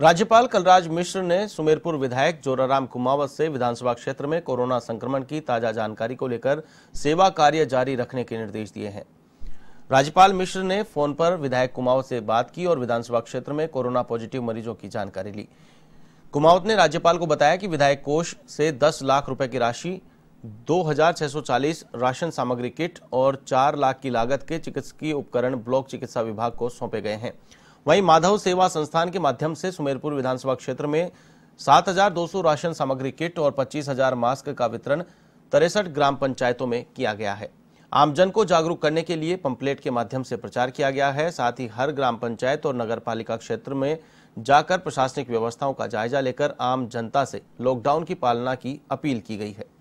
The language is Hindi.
राज्यपाल कलराज मिश्र ने सुमेरपुर विधायक जोराराम कुमावत से विधानसभा क्षेत्र में कोरोना संक्रमण की ताजा जानकारी को लेकर सेवा कार्य जारी रखने के निर्देश दिए हैं राज्यपाल मिश्र ने फोन पर विधायक कुमावत से बात की और विधानसभा क्षेत्र में कोरोना पॉजिटिव मरीजों की जानकारी ली कुमावत ने राज्यपाल को बताया कि विधायक कोष से दस लाख रुपए की राशि 2640 राशन सामग्री किट और 4 लाख की लागत के चिकित्सकीय उपकरण ब्लॉक चिकित्सा विभाग को सौंपे गए हैं वहीं माधव सेवा संस्थान के माध्यम से सुमेरपुर विधानसभा क्षेत्र में 7,200 राशन सामग्री किट और 25,000 मास्क का वितरण तिरसठ ग्राम पंचायतों में किया गया है आमजन को जागरूक करने के लिए पंपलेट के माध्यम से प्रचार किया गया है साथ ही हर ग्राम पंचायत और नगर पालिका क्षेत्र में जाकर प्रशासनिक व्यवस्थाओं का जायजा लेकर आम जनता से लॉकडाउन की पालना की अपील की गई है